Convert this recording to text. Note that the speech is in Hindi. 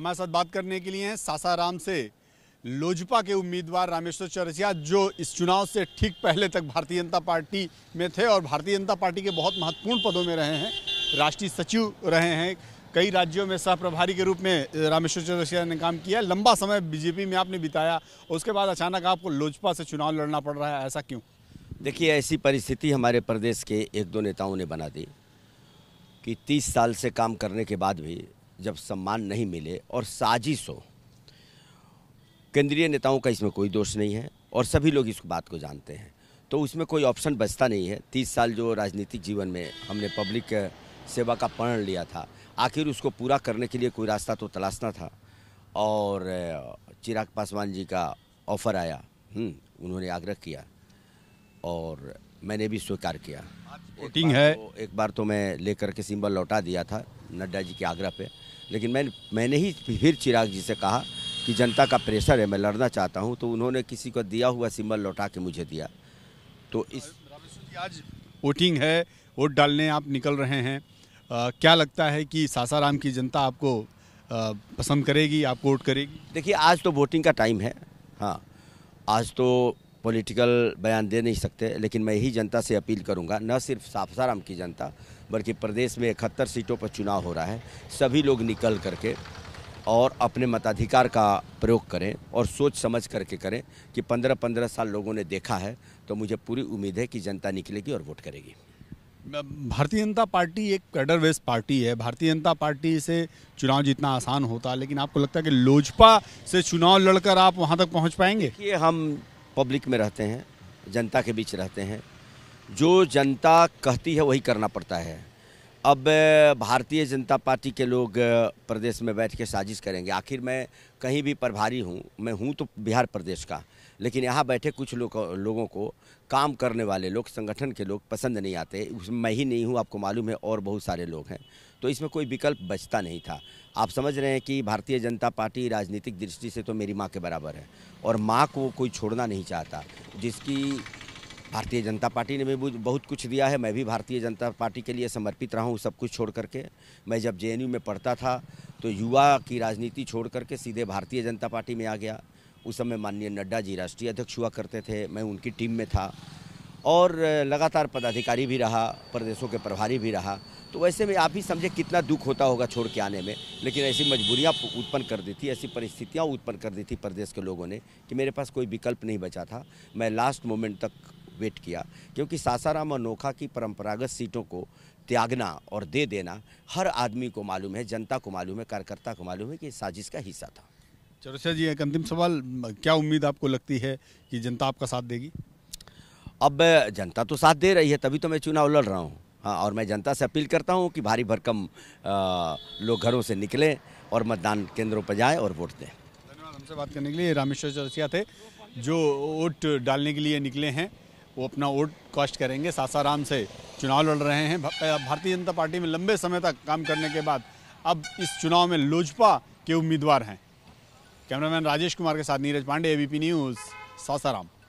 हमारे साथ बात करने के लिए हैं सासाराम से लोजपा के उम्मीदवार रामेश्वर चौरसिया जो इस चुनाव से ठीक पहले तक भारतीय जनता पार्टी में थे और भारतीय जनता पार्टी के बहुत महत्वपूर्ण पदों में रहे हैं राष्ट्रीय सचिव रहे हैं कई राज्यों में सह प्रभारी के रूप में रामेश्वर चौरसिया ने काम किया लंबा समय बीजेपी में आपने बिताया उसके बाद अचानक आपको लोजपा से चुनाव लड़ना पड़ रहा है ऐसा क्यों देखिए ऐसी परिस्थिति हमारे प्रदेश के एक दो नेताओं ने बना दी कि तीस साल से काम करने के बाद भी जब सम्मान नहीं मिले और साजिश हो केंद्रीय नेताओं का इसमें कोई दोष नहीं है और सभी लोग इस बात को जानते हैं तो उसमें कोई ऑप्शन बचता नहीं है तीस साल जो राजनीतिक जीवन में हमने पब्लिक सेवा का प्रण लिया था आखिर उसको पूरा करने के लिए कोई रास्ता तो तलाशना था और चिराग पासवान जी का ऑफ़र आया हम्म, उन्होंने आग्रह किया और मैंने भी स्वीकार किया वोटिंग है तो, एक बार तो मैं लेकर के सिंबल लौटा दिया था नड्डा जी के आग्रह पे लेकिन मैं मैंने ही फिर चिराग जी से कहा कि जनता का प्रेशर है मैं लड़ना चाहता हूँ तो उन्होंने किसी को दिया हुआ सिम्बल लौटा के मुझे दिया तो इस आज वोटिंग है वोट डालने आप निकल रहे हैं आ, क्या लगता है कि सासाराम की जनता आपको आ, पसंद करेगी आपको वोट करेगी देखिए आज तो वोटिंग का टाइम है हाँ आज तो पॉलिटिकल बयान दे नहीं सकते लेकिन मैं यही जनता से अपील करूंगा न सिर्फ साफसाराम की जनता बल्कि प्रदेश में इकहत्तर सीटों पर चुनाव हो रहा है सभी लोग निकल करके और अपने मताधिकार का प्रयोग करें और सोच समझ करके करें कि पंद्रह पंद्रह साल लोगों ने देखा है तो मुझे पूरी उम्मीद है कि जनता निकलेगी और वोट करेगी भारतीय जनता पार्टी एक कैडर वेस्ट पार्टी है भारतीय जनता पार्टी से चुनाव जीतना आसान होता है लेकिन आपको लगता है कि लोजपा से चुनाव लड़कर आप वहां तक पहुंच पाएंगे ये हम पब्लिक में रहते हैं जनता के बीच रहते हैं जो जनता कहती है वही करना पड़ता है अब भारतीय जनता पार्टी के लोग प्रदेश में बैठ के साजिश करेंगे आखिर मैं कहीं भी प्रभारी हूँ मैं हूँ तो बिहार प्रदेश का लेकिन यहाँ बैठे कुछ लो, लोगों को काम करने वाले लोग संगठन के लोग पसंद नहीं आते उसमें मैं ही नहीं हूँ आपको मालूम है और बहुत सारे लोग हैं तो इसमें कोई विकल्प बचता नहीं था आप समझ रहे हैं कि भारतीय जनता पार्टी राजनीतिक दृष्टि से तो मेरी माँ के बराबर है और माँ को कोई छोड़ना नहीं चाहता जिसकी भारतीय जनता पार्टी ने भी बहुत कुछ दिया है मैं भी भारतीय जनता पार्टी के लिए समर्पित रहा हूँ सब कुछ छोड़ करके मैं जब जे में पढ़ता था तो युवा की राजनीति छोड़ करके सीधे भारतीय जनता पार्टी में आ गया उस समय माननीय नड्डा जी राष्ट्रीय अध्यक्ष हुआ करते थे मैं उनकी टीम में था और लगातार पदाधिकारी भी रहा प्रदेशों के प्रभारी भी रहा तो वैसे में आप ही समझे कितना दुख होता होगा छोड़ के आने में लेकिन ऐसी मजबूरियाँ उत्पन्न कर दी थी ऐसी परिस्थितियाँ उत्पन्न कर दी थी प्रदेश के लोगों ने कि मेरे पास कोई विकल्प नहीं बचा था मैं लास्ट मोमेंट तक वेट किया क्योंकि सासाराम अनोखा की परंपरागत सीटों को त्यागना और दे देना हर आदमी को मालूम है जनता को मालूम है कार्यकर्ता को मालूम है कि साजिश का हिस्सा था चौरसिया जी एक अंतिम सवाल क्या उम्मीद आपको लगती है कि जनता आपका साथ देगी अब जनता तो साथ दे रही है तभी तो मैं चुनाव लड़ रहा हूँ हाँ और मैं जनता से अपील करता हूँ कि भारी भरकम लोग घरों से निकलें और मतदान केंद्रों पर जाएँ और वोट दें धन्यवाद हमसे बात करने के लिए रामेश्वर चौरसिया थे जो वोट डालने के लिए निकले हैं वो अपना वोट कास्ट करेंगे सासाराम से चुनाव लड़ रहे हैं भारतीय जनता पार्टी में लंबे समय तक काम करने के बाद अब इस चुनाव में लोजपा के उम्मीदवार हैं कैमरामैन राजेश कुमार के साथ नीरज पांडे एबीपी न्यूज़ सासाराम